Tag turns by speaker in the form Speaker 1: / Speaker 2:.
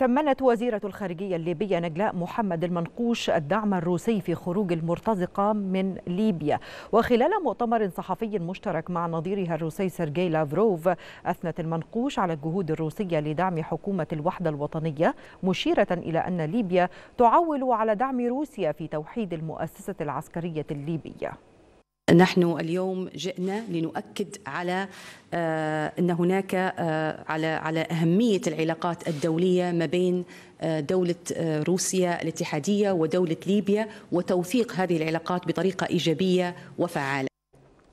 Speaker 1: ثمنت وزيرة الخارجية الليبية نجلاء محمد المنقوش الدعم الروسي في خروج المرتزقة من ليبيا وخلال مؤتمر صحفي مشترك مع نظيرها الروسي سيرجي لافروف أثنت المنقوش على الجهود الروسية لدعم حكومة الوحدة الوطنية مشيرة إلى أن ليبيا تعول على دعم روسيا في توحيد المؤسسة العسكرية الليبية نحن اليوم جئنا لنؤكد
Speaker 2: على آه، ان هناك آه، على على اهميه العلاقات الدوليه ما بين آه، دوله روسيا الاتحاديه ودوله ليبيا وتوثيق هذه العلاقات بطريقه ايجابيه وفعاله